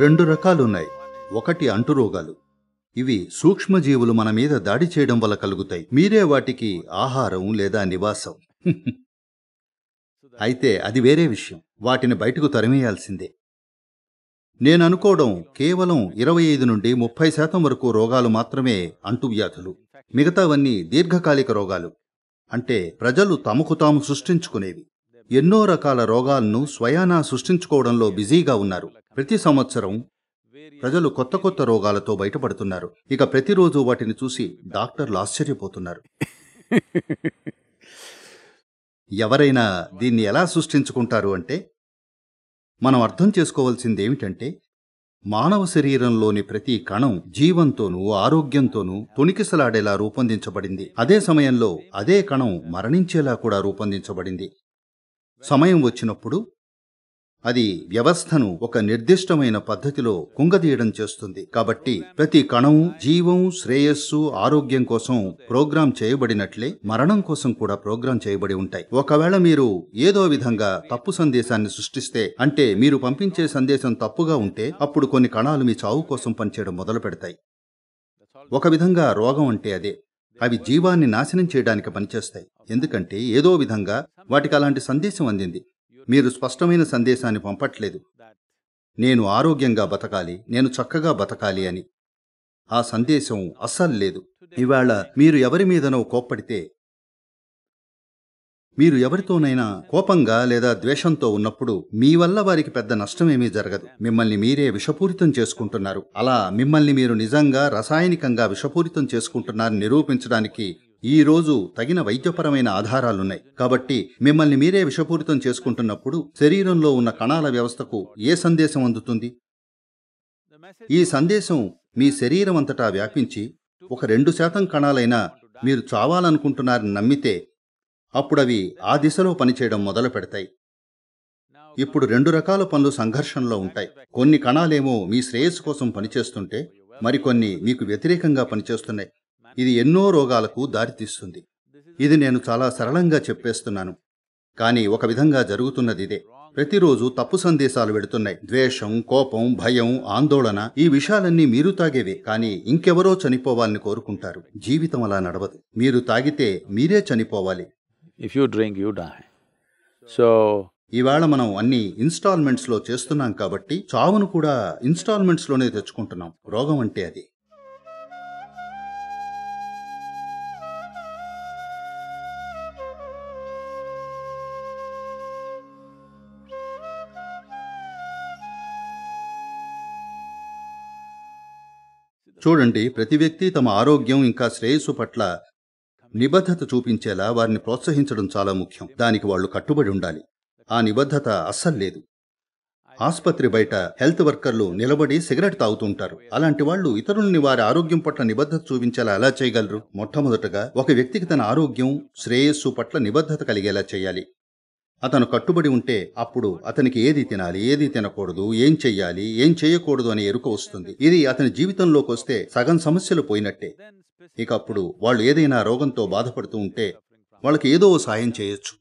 రెండు రకాలున్నాయి ఒకటి అంటురోగాలు ఇవి సూక్ష్మజీవులు మన మీద దాడి చేయడం వల్ల కలుగుతాయి మీరే వాటికి ఆహారం లేదా నివాసం అయితే అది వేరే విషయం వాటిని బయటకు తరిమేయాల్సిందే నేననుకోవడం కేవలం ఇరవై ఐదు నుండి ముప్పై శాతం వరకు రోగాలు మాత్రమే అంటువ్యాధులు మిగతావన్నీ దీర్ఘకాలిక రోగాలు అంటే ప్రజలు తమకు తాము సృష్టించుకునేవి ఎన్నో రకాల రోగాలను స్వయానా సృష్టించుకోవడంలో బిజీగా ఉన్నారు ప్రతి సంవత్సరం ప్రజలు కొత్త కొత్త రోగాలతో బయటపడుతున్నారు ఇక ప్రతిరోజు వాటిని చూసి డాక్టర్లు ఆశ్చర్యపోతున్నారు ఎవరైనా దీన్ని ఎలా సృష్టించుకుంటారు అంటే మనం అర్థం చేసుకోవాల్సింది ఏమిటంటే మానవ శరీరంలోని ప్రతి కణం జీవంతోనూ ఆరోగ్యంతోనూ తొణికిసలాడేలా రూపొందించబడింది అదే సమయంలో అదే కణం మరణించేలా కూడా రూపొందించబడింది సమయం వచ్చినప్పుడు అది వ్యవస్థను ఒక నిర్దిష్టమైన పద్ధతిలో కుంగదీయడం చేస్తుంది కాబట్టి ప్రతి కణం జీవం శ్రేయస్సు ఆరోగ్యం కోసం ప్రోగ్రాం చేయబడినట్లే మరణం కోసం కూడా ప్రోగ్రాం చేయబడి ఉంటాయి ఒకవేళ మీరు ఏదో విధంగా తప్పు సందేశాన్ని సృష్టిస్తే అంటే మీరు పంపించే సందేశం తప్పుగా ఉంటే అప్పుడు కొన్ని కణాలు మీ చావు కోసం పనిచేయడం మొదలు పెడతాయి ఒక విధంగా రోగం అంటే అదే అవి జీవాన్ని నాశనం చేయడానికి పనిచేస్తాయి ఎందుకంటే ఏదో విధంగా వాటికి అలాంటి సందేశం అందింది మీరు స్పష్టమైన సందేశాన్ని పంపట్లేదు నేను ఆరోగ్యంగా బతకాలి నేను చక్కగా బతకాలి అని ఆ సందేశం అస్సలు లేదు ఇవాళ మీరు ఎవరి మీదనో కోప్పడితే మీరు ఎవరితోనైనా కోపంగా లేదా ద్వేషంతో ఉన్నప్పుడు మీ వల్ల వారికి పెద్ద నష్టమేమీ జరగదు మిమ్మల్ని మీరే విషపూరితం చేసుకుంటున్నారు అలా మిమ్మల్ని మీరు నిజంగా రసాయనికంగా విషపూరితం చేసుకుంటున్నారని నిరూపించడానికి ఈ రోజు తగిన వైద్యపరమైన ఆధారాలున్నాయి కాబట్టి మిమ్మల్ని మీరే విషపూరితం చేసుకుంటున్నప్పుడు శరీరంలో ఉన్న కణాల వ్యవస్థకు ఏ సందేశం అందుతుంది ఈ సందేశం మీ శరీరం అంతటా వ్యాపించి ఒక రెండు శాతం కణాలైనా మీరు చావాలనుకుంటున్నారని నమ్మితే అప్పుడవి ఆ దిశలో పనిచేయడం మొదలు పెడతాయి ఇప్పుడు రెండు రకాల పనులు సంఘర్షణలో ఉంటాయి కొన్ని కణాలేమో మీ శ్రేయస్సు కోసం పనిచేస్తుంటే మరికొన్ని మీకు వ్యతిరేకంగా పనిచేస్తున్నాయి ఇది ఎన్నో రోగాలకు దారితీస్తుంది ఇది నేను చాలా సరళంగా చెప్పేస్తున్నాను కానీ ఒక విధంగా జరుగుతున్నది ఇదే ప్రతిరోజు తప్పు సందేశాలు వెడుతున్నాయి ద్వేషం కోపం భయం ఆందోళన ఈ విషయాలన్నీ మీరు తాగేవే కానీ ఇంకెవరో చనిపోవాలని కోరుకుంటారు జీవితం అలా నడవదు మీరు తాగితే మీరే చనిపోవాలి if you drink you die so ఈవేళ మనం అన్ని ఇన్స్టాల్మెంట్స్లో చేస్తున్నాం కాబట్టి చావును కూడా ఇన్స్టాల్మెంట్స్లోనే తెచ్చుకుంటున్నాం రోగం అంటే అది చూడండి ప్రతి వ్యక్తి తమ ఆరోగ్యం ఇంకా శ్రేయస్సు పట్ల నిబద్ధత చూపించేలా వారిని ప్రోత్సహించడం చాలా ముఖ్యం దానికి వాళ్ళు కట్టుబడి ఉండాలి ఆ నిబద్ధత అస్సలు లేదు ఆసుపత్రి బయట హెల్త్ వర్కర్లు నిలబడి సిగరెట్ తాగుతుంటారు అలాంటి వాళ్ళు ఇతరుల్ని వారి ఆరోగ్యం పట్ల నిబద్ధత చూపించేలా ఎలా చేయగలరు మొట్టమొదటగా ఒక వ్యక్తికి తన ఆరోగ్యం శ్రేయస్సు పట్ల నిబద్ధత కలిగేలా చేయాలి అతను కట్టుబడి ఉంటే అప్పుడు అతనికి ఏది తినాలి ఏది తినకూడదు ఏం చెయ్యాలి ఏం చేయకూడదు అనే ఎరుక వస్తుంది ఇది అతని జీవితంలోకి వస్తే సగం సమస్యలు పోయినట్టే ఇక అప్పుడు వాళ్ళు ఏదైనా రోగంతో బాధపడుతూ ఉంటే వాళ్ళకి ఏదో సాయం చేయొచ్చు